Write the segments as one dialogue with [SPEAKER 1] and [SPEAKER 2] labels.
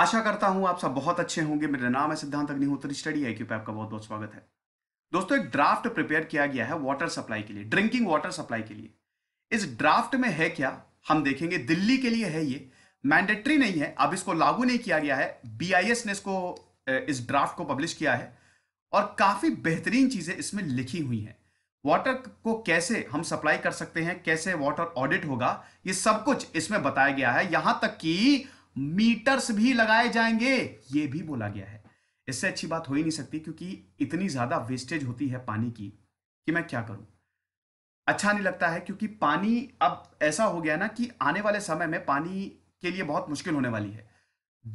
[SPEAKER 1] आशा करता हूं आप सब बहुत अच्छे होंगे मेरा नाम है सिद्धांत अग्निहोत्री स्टडी आई क्यू पे आपका बहुत बहुत स्वागत है दोस्तों एक ड्राफ्ट प्रिपेयर किया गया है वाटर सप्लाई के लिए ड्रिंकिंग वाटर सप्लाई के लिए इस ड्राफ्ट में है क्या हम देखेंगे दिल्ली के लिए है ये मैंडेटरी नहीं है अब इसको लागू नहीं किया गया है बी ने इसको इस ड्राफ्ट को पब्लिश किया है और काफी बेहतरीन चीजें इसमें लिखी हुई हैं वाटर को कैसे हम सप्लाई कर सकते हैं कैसे वाटर ऑडिट होगा ये सब कुछ इसमें बताया गया है यहां तक कि मीटर्स भी लगाए जाएंगे ये भी बोला गया है इससे अच्छी बात हो ही नहीं सकती क्योंकि इतनी ज्यादा वेस्टेज होती है पानी की कि मैं क्या करूं अच्छा नहीं लगता है क्योंकि पानी अब ऐसा हो गया ना कि आने वाले समय में पानी के लिए बहुत मुश्किल होने वाली है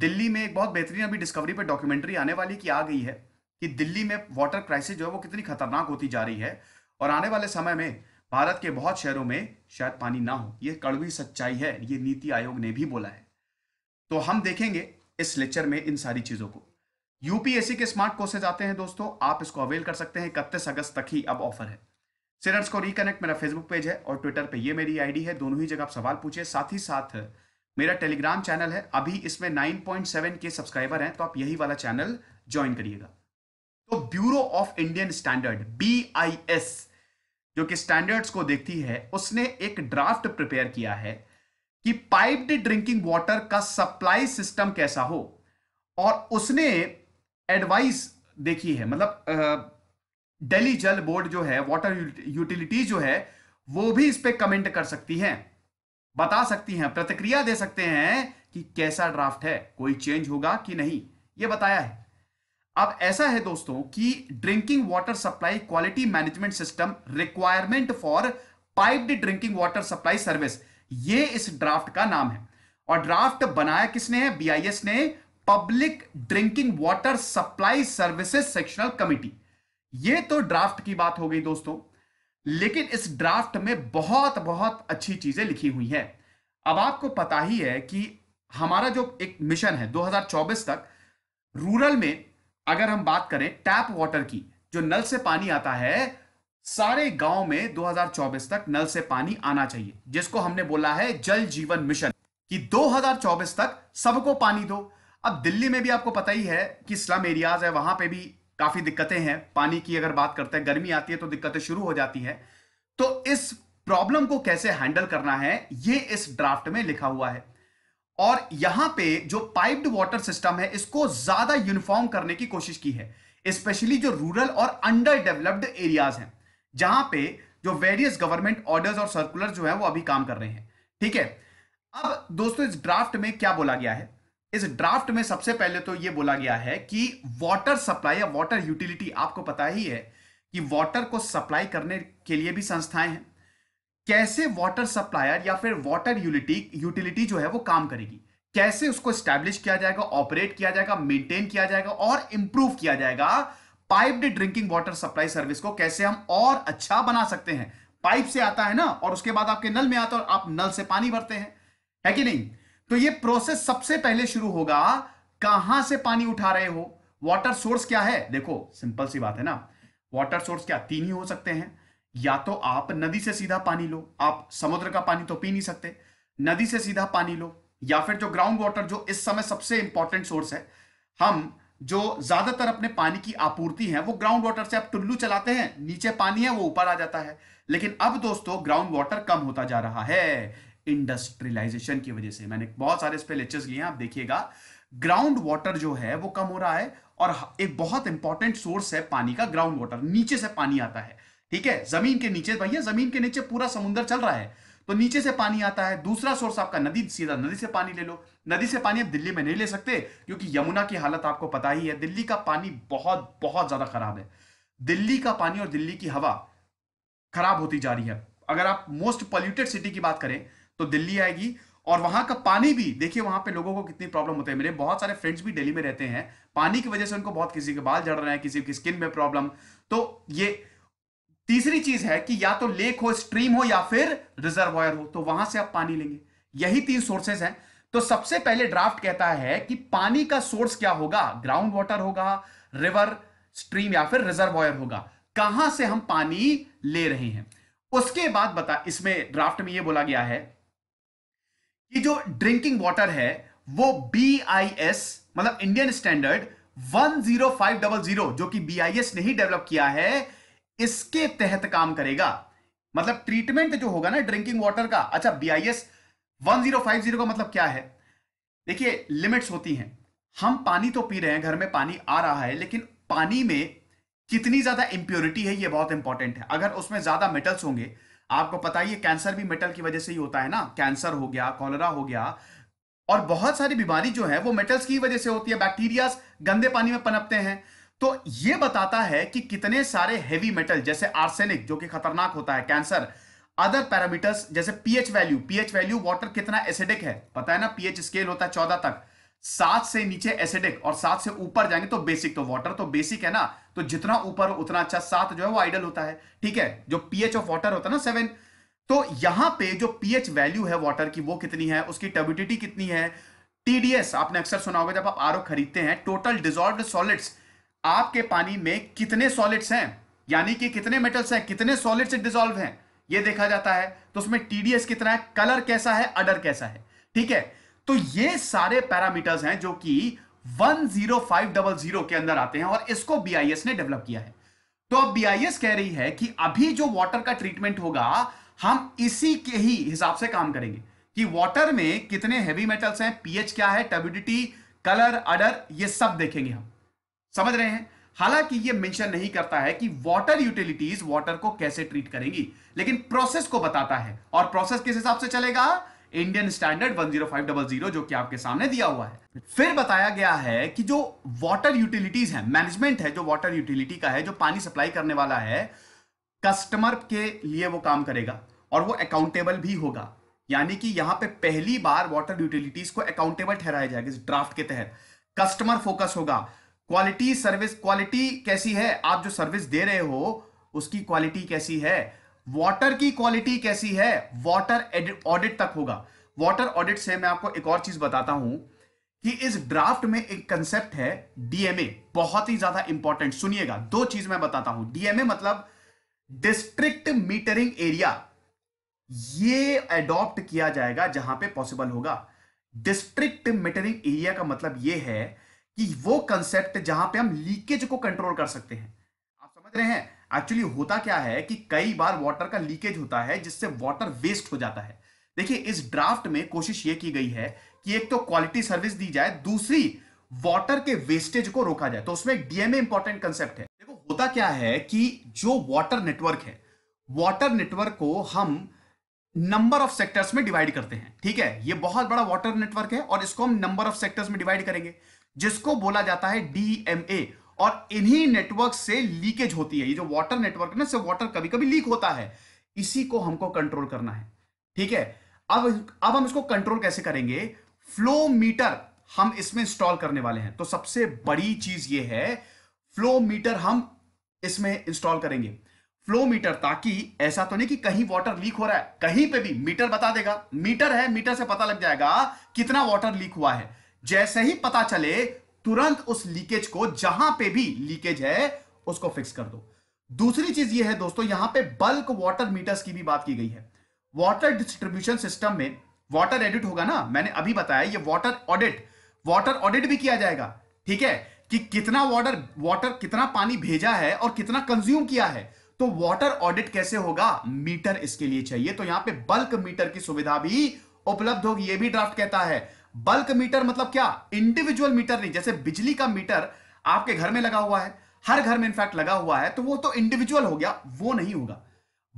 [SPEAKER 1] दिल्ली में एक बहुत बेहतरीन अभी डिस्कवरी पर डॉक्यूमेंट्री आने वाली की आ गई है कि दिल्ली में वाटर क्राइसिस जो है वो कितनी खतरनाक होती जा रही है और आने वाले समय में भारत के बहुत शहरों में शायद पानी ना हो ये कड़वी सच्चाई है ये नीति आयोग ने भी बोला है तो हम देखेंगे इस लेक्चर में इन सारी चीज़ों को यूपीएससी के स्मार्ट कोर्सेज आते हैं दोस्तों आप इसको अवेल कर सकते हैं इकतीस अगस्त तक ही अब ऑफर है सिरर्स को रिकनेक्ट मेरा फेसबुक पेज है और ट्विटर पे ये मेरी आईडी है दोनों ही जगह आप सवाल पूछिए साथ ही साथ मेरा टेलीग्राम चैनल है अभी इसमें 9.7 के सब्सक्राइबर हैं तो आप यही वाला चैनल ज्वाइन करिएगा तो bureau of Indian standard B जो कि स्टैंडर्ड्स को देखती है उसने एक ड्राफ्ट प्रिपेयर किया है कि पाइप्ड ड्रिंकिंग वाटर का सप्लाई सिस्टम कैसा हो और उसने एडवाइस देखी है मतलब दिल्ली जल बोर्ड जो है वाटर यूटिलिटी जो है वो भी इस पे कमेंट कर सकती हैं बता सकती हैं प्रतिक्रिया दे सकते हैं कि कैसा ड्राफ्ट है कोई चेंज होगा कि नहीं ये बताया है अब ऐसा है दोस्तों कि drinking water supply quality management system requirement for piped drinking water supply service ये इस ड्राफ्ट का नाम है और ड्राफ्ट बनाया किसने है बीआईएस ने public drinking water supply services sectional committee ये तो ड्राफ्ट की बात हो गई दोस्तों लेकिन इस ड्राफ्ट में बहुत बहुत अच्छी चीजें लिखी हुई है अब आपको पता ही है कि हमारा जो एक मिशन है 2024 तक रूरल में अगर हम बात करें टैप वाटर की जो नल से पानी आता है सारे गांव में 2024 तक नल से पानी आना चाहिए जिसको हमने बोला है जल जीवन मिशन कि 2024 तक सबको पानी दो अब दिल्ली में भी आपको पता ही है कि स्लम एरियाज है वहां पे भी काफी दिक्कतें हैं पानी की अगर बात करते हैं गर्मी आती है तो दिक्कतें शुरू हो जाती है तो इस प्रॉब्लम को कैसे हैंडल करना है ये इस ड्राफ्ट में लिखा हुआ है और यहां पे जो पाइप्ड वाटर सिस्टम है इसको ज्यादा यूनिफॉर्म करने की कोशिश की है स्पेशली जो रूरल और अंडर डेवलप्ड एरियाज हैं जहां पे जो वेरियस गवर्नमेंट ऑर्डर्स और सर्कुलर जो है वो अभी काम कर रहे हैं ठीक है अब दोस्तों इस ड्राफ्ट में क्या बोला गया है इस ड्राफ्ट में सबसे पहले तो ये बोला गया है कि वाटर सप्लाई या वाटर यूटिलिटी आपको पता ही है कि वाटर को सप्लाई करने के लिए भी संस्थाएं हैं कैसे वाटर सप्लायर या फिर वाटर यूटिलिटी यूटिलिटी जो है वो काम करेगी कैसे उसको स्टैब्लिश किया जाएगा ऑपरेट किया जाएगा मेंटेन किया जाएगा और इंप्रूव किया जाएगा piped drinking water supply service को कैसे हम और अच्छा बना सकते हैं पाइप से आता है ना और उसके बाद आपके नल में आता है और आप नल से पानी भरते हैं है कि नहीं तो ये प्रोसेस सबसे पहले शुरू होगा कहां से पानी उठा रहे हो वाटर सोर्स क्या है देखो सिंपल सी बात है ना वाटर सोर्स क्या तीन ही हो सकते हैं या तो आप नदी से सीधा पानी लो आप समुद्र का पानी तो पी नहीं सकते नदी से सीधा पानी लो या फिर जो ग्राउंड वाटर जो इस समय सबसे इंपॉर्टेंट सोर्स है हम जो ज्यादातर अपने पानी की आपूर्ति है वो ग्राउंड वाटर से आप टुल्लू चलाते हैं नीचे पानी है वो ऊपर आ जाता है लेकिन अब दोस्तों ग्राउंड वाटर कम होता जा रहा है इंडस्ट्रियलाइजेशन की वजह से मैंने बहुत सारे इस पर लेक्चर्स लिए हैं आप देखिएगा ग्राउंड वाटर जो है वो कम हो रहा है और एक बहुत इंपॉर्टेंट सोर्स है पानी का ग्राउंड वाटर नीचे से पानी आता है ठीक है जमीन के नीचे भैया जमीन के नीचे पूरा समुद्र चल रहा है तो नीचे से पानी आता है दूसरा सोर्स आपका नदी सीधा नदी से पानी ले लो नदी से पानी आप दिल्ली में नहीं ले सकते क्योंकि यमुना की हालत आपको पता ही है दिल्ली का पानी बहुत बहुत ज्यादा खराब है दिल्ली का पानी और दिल्ली की हवा खराब होती जा रही है अगर आप मोस्ट पॉल्यूटेड सिटी की बात करें तो दिल्ली आएगी और वहां का पानी भी देखिए वहां पे लोगों को कितनी प्रॉब्लम होती है मेरे बहुत सारे फ्रेंड्स भी दिल्ली में रहते हैं पानी की वजह से उनको बहुत किसी के बाल झड़ रहे हैं किसी की स्किन में प्रॉब्लम तो ये तीसरी चीज है कि या तो लेक हो स्ट्रीम हो या फिर रिजर्वायर हो तो वहां से आप पानी लेंगे यही तीन सोर्सेज हैं तो सबसे पहले ड्राफ्ट कहता है कि पानी का सोर्स क्या होगा ग्राउंड वाटर होगा रिवर स्ट्रीम या फिर रिजर्वायर होगा कहां से हम पानी ले रहे हैं उसके बाद बता इसमें ड्राफ्ट में यह बोला गया है कि जो ड्रिंकिंग वाटर है वो बी आई एस मतलब इंडियन स्टैंडर्ड 10500 जो कि बी आई एस ने ही डेवलप किया है इसके तहत काम करेगा मतलब ट्रीटमेंट जो होगा ना ड्रिंकिंग वाटर का अच्छा B I S one zero five zero का मतलब क्या है देखिए लिमिट्स होती हैं हम पानी तो पी रहे हैं घर में पानी आ रहा है लेकिन पानी में कितनी ज्यादा इंप्योरिटी है ये बहुत इंपॉर्टेंट है अगर उसमें ज्यादा मेटल्स होंगे आपको पता ही है कैंसर भी मेटल की वजह से ही होता है ना कैंसर हो गया कॉलरा हो गया और बहुत सारी बीमारी जो है वो मेटल्स की वजह से होती है बैक्टीरिया गंदे पानी में पनपते हैं तो ये बताता है कि कितने सारे हेवी मेटल जैसे आर्सेनिक जो कि खतरनाक होता है कैंसर अदर पैरामीटर्स जैसे pH value pH value water कितना एसिडिक है पता है ना पीएच स्केल होता है चौदह तक सात से नीचे एसिडिक और सात से ऊपर जाएंगे तो बेसिक तो वाटर तो बेसिक है ना तो जितना ऊपर उतना अच्छा सात जो है वो आइडल होता है ठीक है जो पीएच ऑफ वाटर होता है ना सेवन तो यहां पे जो पीएच वैल्यू है वाटर की वो कितनी है उसकी टर्बिडिटी कितनी है टीडीएस आपने अक्सर सुना होगा जब आप आर खरीदते हैं टोटल डिजोल्व सॉलिड्स आपके पानी में कितने सॉलिड्स हैं यानी कि कितने मेटल्स हैं कितने सॉलिड्स डिजोल्व हैं ये देखा जाता है तो उसमें टीडीएस कितना है कलर कैसा है अडर कैसा है ठीक है तो ये सारे पैरामीटर्स हैं जो कि 10500 के अंदर आते हैं और इसको बीआईएस ने डेवलप किया है तो अब बीआईएस कह रही है कि अभी जो वाटर का ट्रीटमेंट होगा हम इसी के ही हिसाब से काम करेंगे कि वाटर में कितने हैवी मेटल्स हैं पीएच क्या है टेबिडिटी कलर अडर ये सब देखेंगे हम समझ रहे हैं हालांकि ये मेंशन नहीं करता है कि वाटर यूटिलिटीज वाटर को कैसे ट्रीट करेंगी लेकिन प्रोसेस को बताता है और प्रोसेस किस हिसाब से चलेगा इंडियन स्टैंडर्ड 10500 जो कि आपके सामने दिया हुआ है फिर बताया गया है कि जो वाटर यूटिलिटीज है मैनेजमेंट है जो वाटर यूटिलिटी का है जो पानी सप्लाई करने वाला है कस्टमर के लिए वो काम करेगा और वो अकाउंटेबल भी होगा यानी कि यहां पे पहली बार वाटर यूटिलिटीज को अकाउंटेबल ठहराया जाएगा इस ड्राफ्ट के तहत कस्टमर फोकस होगा क्वालिटी सर्विस क्वालिटी कैसी है आप जो सर्विस दे रहे हो उसकी क्वालिटी कैसी है वाटर की क्वालिटी कैसी है वाटर ऑडिट तक होगा वाटर ऑडिट से मैं आपको एक और चीज बताता हूं कि इस ड्राफ्ट में एक कंसेप्ट है डीएमए बहुत ही ज्यादा इंपॉर्टेंट सुनिएगा दो चीज मैं बताता हूं डीएमए मतलब डिस्ट्रिक्ट मीटरिंग एरिया ये एडॉप्ट किया जाएगा जहां पे पॉसिबल होगा डिस्ट्रिक्ट मीटरिंग एरिया का मतलब यह है कि वो कंसेप्ट जहां पे हम लीकेज को कंट्रोल कर सकते हैं आप समझ रहे हैं एक्चुअली होता क्या है कि कई बार वाटर का लीकेज होता है जिससे वाटर वेस्ट हो जाता है देखिए इस ड्राफ्ट में कोशिश ये की गई है कि एक तो क्वालिटी सर्विस दी जाए दूसरी वाटर के वेस्टेज को रोका जाए तो उसमें डीएमए इंपॉर्टेंट कंसेप्ट है देखो होता क्या है कि जो वाटर नेटवर्क है वाटर नेटवर्क को हम नंबर ऑफ सेक्टर्स में डिवाइड करते हैं ठीक है ये बहुत बड़ा वाटर नेटवर्क है और इसको हम नंबर ऑफ सेक्टर्स में डिवाइड करेंगे जिसको बोला जाता है डीएमए और इन्हीं नेटवर्क से लीकेज होती है ये जो वाटर नेटवर्क है ना से वाटर कभी कभी लीक होता है इसी को हमको कंट्रोल करना है ठीक है अब अब हम इसको कंट्रोल कैसे करेंगे फ्लो मीटर हम इसमें इंस्टॉल करने वाले हैं तो सबसे बड़ी चीज ये है फ्लो मीटर हम इसमें इंस्टॉल करेंगे फ्लो मीटर ताकि ऐसा तो नहीं कि कहीं वाटर लीक हो रहा है कहीं पे भी मीटर बता देगा मीटर है मीटर से पता लग जाएगा कितना वाटर लीक हुआ है जैसे ही पता चले तुरंत उस लीकेज को जहां पे भी लीकेज है उसको फिक्स कर दो दूसरी चीज ये है दोस्तों यहां पे बल्क वाटर मीटर्स की भी बात की गई है वाटर डिस्ट्रीब्यूशन सिस्टम में वाटर एडिट होगा ना मैंने अभी बताया ये वाटर ऑडिट वाटर ऑडिट भी किया जाएगा ठीक है कि कितना वाटर वाटर कितना पानी भेजा है और कितना कंज्यूम किया है तो वाटर ऑडिट कैसे होगा मीटर इसके लिए चाहिए तो यहां पे बल्क मीटर की सुविधा भी उपलब्ध होगी यह भी ड्राफ्ट कहता है बल्क मीटर मतलब क्या इंडिविजुअल मीटर नहीं जैसे बिजली का मीटर आपके घर में लगा हुआ है हर घर में इनफैक्ट लगा हुआ है तो वो तो इंडिविजुअल हो गया वो नहीं होगा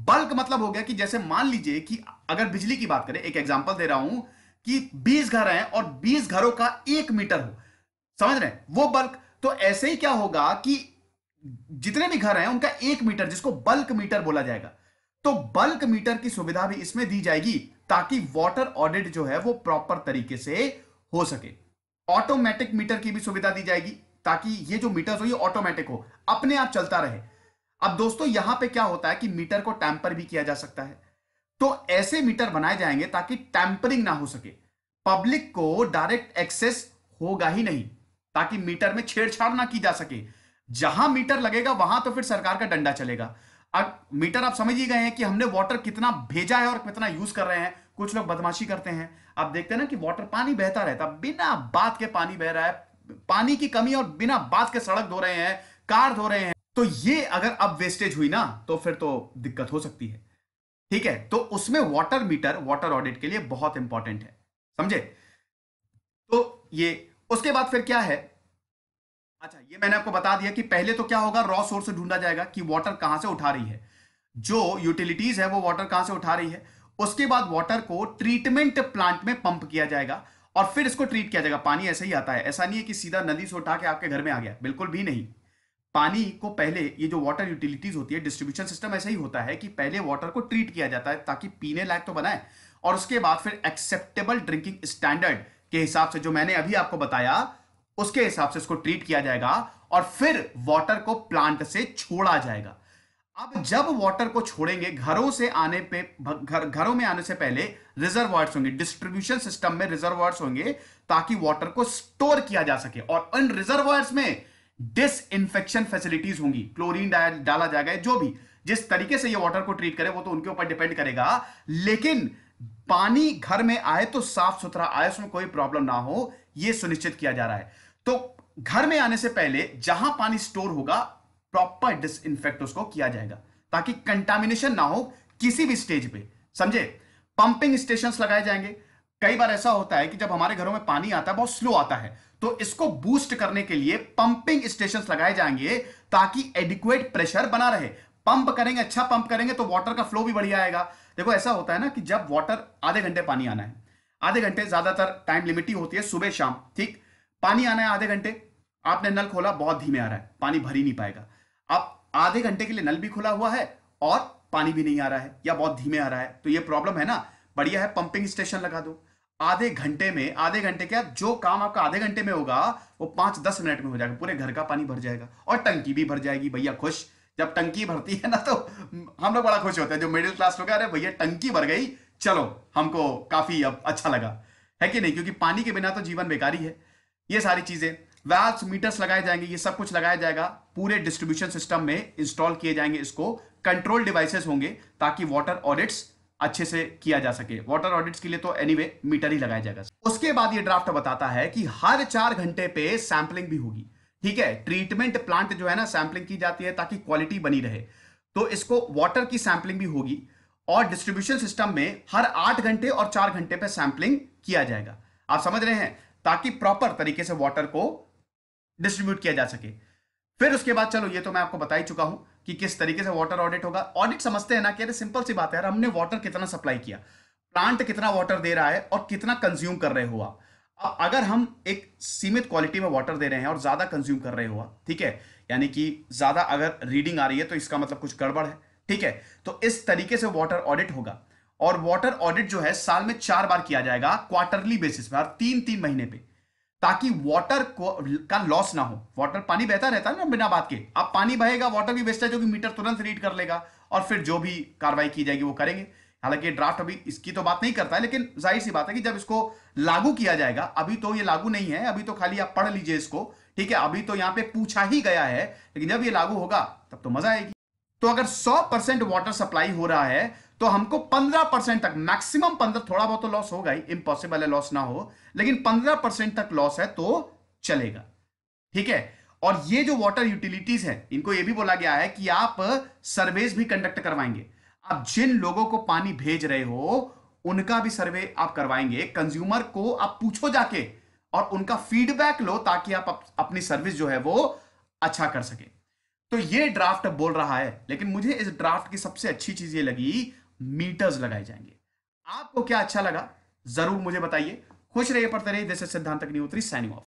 [SPEAKER 1] बल्क मतलब हो गया कि जैसे मान लीजिए कि अगर बिजली की बात करें एक एग्जाम्पल दे रहा हूं कि बीस घर हैं और बीस घरों का एक मीटर हो समझ रहे हैं वो बल्क तो ऐसे ही क्या होगा कि जितने भी घर हैं उनका एक मीटर जिसको बल्क मीटर बोला जाएगा तो बल्क मीटर की सुविधा भी इसमें दी जाएगी ताकि वाटर ऑडिट जो है वो प्रॉपर तरीके से हो सके ऑटोमेटिक मीटर की भी सुविधा दी जाएगी ताकि ये जो मीटर हो ये ऑटोमेटिक हो अपने आप चलता रहे अब दोस्तों यहां पे क्या होता है कि मीटर को टैंपर भी किया जा सकता है तो ऐसे मीटर बनाए जाएंगे ताकि टैंपरिंग ना हो सके पब्लिक को डायरेक्ट एक्सेस होगा ही नहीं ताकि मीटर में छेड़छाड़ ना की जा सके जहां मीटर लगेगा वहां तो फिर सरकार का डंडा चलेगा अब मीटर आप समझ ही गए हैं कि हमने वाटर कितना भेजा है और कितना यूज कर रहे हैं कुछ लोग बदमाशी करते हैं आप देखते हैं ना कि वाटर पानी बहता रहता बिना बात के पानी बह रहा है पानी की कमी और बिना बात के सड़क धो रहे हैं कार धो रहे हैं तो ये अगर अब वेस्टेज हुई ना तो फिर तो दिक्कत हो सकती है ठीक है तो उसमें वाटर मीटर वाटर ऑडिट के लिए बहुत इंपॉर्टेंट है समझे तो ये उसके बाद फिर क्या है अच्छा ये मैंने आपको बता दिया कि पहले तो क्या होगा रॉ सोर्स ढूंढा जाएगा कि वाटर कहां से उठा रही है जो यूटिलिटीज है वो वाटर कहां से उठा रही है उसके बाद वाटर को ट्रीटमेंट प्लांट में पंप किया जाएगा और फिर इसको ट्रीट किया जाएगा पानी ऐसे ही आता है ऐसा नहीं है कि सीधा नदी से उठा के आपके घर में आ गया बिल्कुल भी नहीं पानी को पहले ये जो वाटर यूटिलिटीज होती है डिस्ट्रीब्यूशन सिस्टम ऐसा ही होता है कि पहले वाटर को ट्रीट किया जाता है ताकि पीने लायक तो बनाए और उसके बाद फिर एक्सेप्टेबल ड्रिंकिंग स्टैंडर्ड के हिसाब से जो मैंने अभी आपको बताया उसके हिसाब से इसको ट्रीट किया जाएगा और फिर वाटर को प्लांट से छोड़ा जाएगा अब जब वाटर को छोड़ेंगे घरों से आने पे घर घरों में आने से पहले रिजर्वर्स होंगे डिस्ट्रीब्यूशन सिस्टम में रिजर्व होंगे ताकि वाटर को स्टोर किया जा सके और उन रिजर्वर्स में डिस इन्फेक्शन फैसिलिटीज होंगी क्लोरीन डाला जाएगा जो भी जिस तरीके से ये वाटर को ट्रीट करे वो तो उनके ऊपर डिपेंड करेगा लेकिन पानी घर में आए तो साफ सुथरा आए उसमें कोई प्रॉब्लम ना हो यह सुनिश्चित किया जा रहा है तो घर में आने से पहले जहां पानी स्टोर होगा प्रॉपर डिसइनफेक्ट उसको किया जाएगा ताकि कंटामिनेशन ना हो किसी भी स्टेज पे समझे पंपिंग स्टेशन लगाए जाएंगे कई बार ऐसा होता है कि जब हमारे घरों में पानी आता है बहुत स्लो आता है तो इसको बूस्ट करने के लिए पंपिंग स्टेशन लगाए जाएंगे ताकि एडिक्वेट प्रेशर बना रहे पंप करेंगे अच्छा पंप करेंगे तो वाटर का फ्लो भी बढ़िया आएगा देखो ऐसा होता है ना कि जब वाटर आधे घंटे पानी आना है आधे घंटे ज्यादातर टाइम लिमिट ही होती है सुबह शाम ठीक पानी आना है आधे घंटे आपने नल खोला बहुत धीमे आ रहा है पानी भर ही नहीं पाएगा आप आधे घंटे के लिए नल भी खुला हुआ है और पानी भी नहीं आ रहा है या बहुत धीमे आ रहा है तो ये प्रॉब्लम है ना बढ़िया है पंपिंग स्टेशन लगा दो आधे घंटे में आधे घंटे क्या जो काम आपका आधे घंटे में होगा वो पांच दस मिनट में हो जाएगा पूरे घर का पानी भर जाएगा और टंकी भी भर जाएगी भैया खुश जब टंकी भरती है ना तो हम लोग बड़ा खुश होते हैं जो मिडिल क्लास लोग अरे भैया टंकी भर गई चलो हमको काफी अब अच्छा लगा है कि नहीं क्योंकि पानी के बिना तो जीवन बेकारी है ये सारी चीज़ें वैल्स मीटर्स लगाए जाएंगे ये सब कुछ लगाया जाएगा पूरे डिस्ट्रीब्यूशन सिस्टम में इंस्टॉल किए जाएंगे इसको कंट्रोल डिवाइसेस होंगे ताकि वाटर ऑडिट्स अच्छे से किया जा सके वाटर ऑडिट्स के लिए तो एनीवे anyway, मीटर ही लगाया जाएगा उसके बाद ये ड्राफ्ट बताता है कि हर चार घंटे पे सैंपलिंग भी होगी ठीक है ट्रीटमेंट प्लांट जो है ना सैंपलिंग की जाती है ताकि क्वालिटी बनी रहे तो इसको वाटर की सैंपलिंग भी होगी और डिस्ट्रीब्यूशन सिस्टम में हर आठ घंटे और चार घंटे पे सैंपलिंग किया जाएगा आप समझ रहे हैं ताकि प्रॉपर तरीके से वाटर को डिस्ट्रीब्यूट किया जा सके फिर उसके बाद चलो ये तो मैं आपको बता ही चुका हूं कि किस तरीके से वाटर ऑडिट होगा ऑडिट समझते हैं ना कि अरे सिंपल सी बात है यार हमने वाटर कितना सप्लाई किया प्लांट कितना वाटर दे रहा है और कितना कंज्यूम कर रहे हुआ अब अगर हम एक सीमित क्वालिटी में वाटर दे रहे हैं और ज्यादा कंज्यूम कर रहे हुआ ठीक है यानी कि ज्यादा अगर रीडिंग आ रही है तो इसका मतलब कुछ गड़बड़ है ठीक है तो इस तरीके से वाटर ऑडिट होगा और वाटर ऑडिट जो है साल में चार बार किया जाएगा क्वार्टरली बेसिस पर तीन तीन महीने पे ताकि वाटर का लॉस ना हो वाटर पानी बहता रहता है ना बिना बात के अब पानी बहेगा वाटर भी बेचता है जो कि मीटर तुरंत रीड कर लेगा और फिर जो भी कार्रवाई की जाएगी वो करेंगे हालांकि ड्राफ्ट अभी इसकी तो बात नहीं करता है लेकिन जाहिर सी बात है कि जब इसको लागू किया जाएगा अभी तो ये लागू नहीं है अभी तो खाली आप पढ़ लीजिए इसको ठीक है अभी तो यहाँ पे पूछा ही गया है लेकिन जब ये लागू होगा तब तो मजा आएगी तो अगर 100 परसेंट वाटर सप्लाई हो रहा है तो हमको 15 परसेंट तक मैक्सिमम 15 थोड़ा बहुत तो लॉस होगा ही इंपॉसिबल है लॉस ना हो लेकिन 15 परसेंट तक लॉस है तो चलेगा ठीक है और ये जो वाटर यूटिलिटीज है इनको ये भी बोला गया है कि आप सर्वेज भी कंडक्ट करवाएंगे आप जिन लोगों को पानी भेज रहे हो उनका भी सर्वे आप करवाएंगे कंज्यूमर को आप पूछो जाके और उनका फीडबैक लो ताकि आप अपनी सर्विस जो है वो अच्छा कर सके तो ये ड्राफ्ट बोल रहा है लेकिन मुझे इस ड्राफ्ट की सबसे अच्छी चीज ये लगी मीटर्स लगाए जाएंगे आपको क्या अच्छा लगा जरूर मुझे बताइए खुश रहिए पढ़ते रहिए जैसे सिद्धांत अग्निहोत्री साइनिंग ऑफ